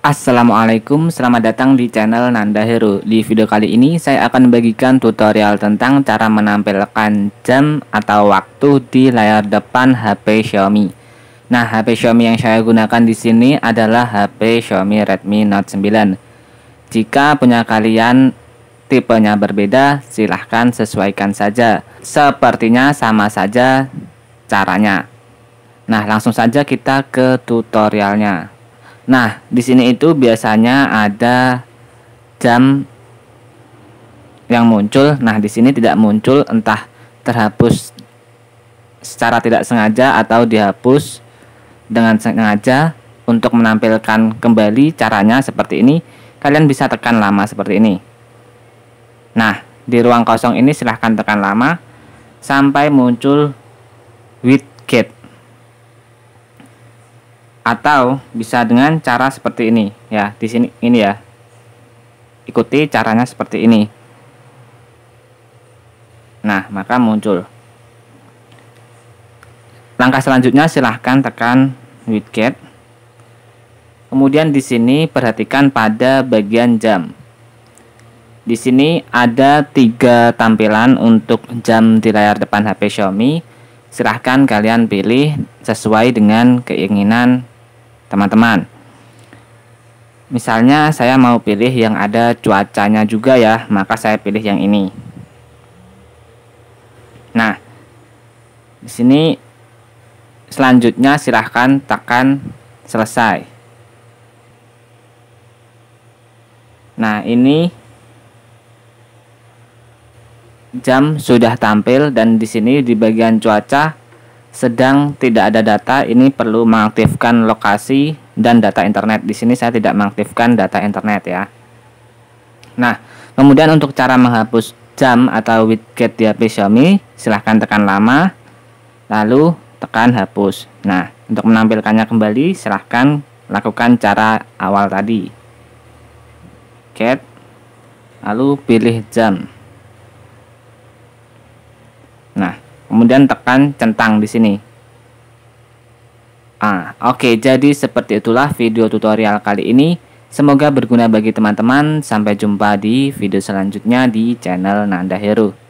Assalamualaikum, selamat datang di channel Nanda Hero. Di video kali ini saya akan bagikan tutorial tentang cara menampilkan jam atau waktu di layar depan HP Xiaomi. Nah, HP Xiaomi yang saya gunakan di sini adalah HP Xiaomi Redmi Note 9. Jika punya kalian tipenya berbeda, silahkan sesuaikan saja. Sepertinya sama saja caranya. Nah, langsung saja kita ke tutorialnya. Nah, di sini itu biasanya ada jam yang muncul. Nah, di sini tidak muncul entah terhapus secara tidak sengaja atau dihapus dengan sengaja untuk menampilkan kembali caranya seperti ini. Kalian bisa tekan lama seperti ini. Nah, di ruang kosong ini silahkan tekan lama sampai muncul width atau bisa dengan cara seperti ini ya di sini ini ya ikuti caranya seperti ini nah maka muncul langkah selanjutnya silahkan tekan widget kemudian di sini perhatikan pada bagian jam di sini ada tiga tampilan untuk jam di layar depan HP Xiaomi silahkan kalian pilih sesuai dengan keinginan teman-teman. Misalnya saya mau pilih yang ada cuacanya juga ya, maka saya pilih yang ini. Nah, di sini selanjutnya silahkan tekan selesai. Nah, ini jam sudah tampil dan di sini di bagian cuaca sedang tidak ada data ini perlu mengaktifkan lokasi dan data internet di sini saya tidak mengaktifkan data internet ya nah kemudian untuk cara menghapus jam atau widget di HP Xiaomi silahkan tekan lama lalu tekan hapus nah untuk menampilkannya kembali silahkan lakukan cara awal tadi Get, lalu pilih jam kemudian tekan centang di sini ah oke okay, jadi seperti itulah video tutorial kali ini semoga berguna bagi teman-teman sampai jumpa di video selanjutnya di channel Nanda Hero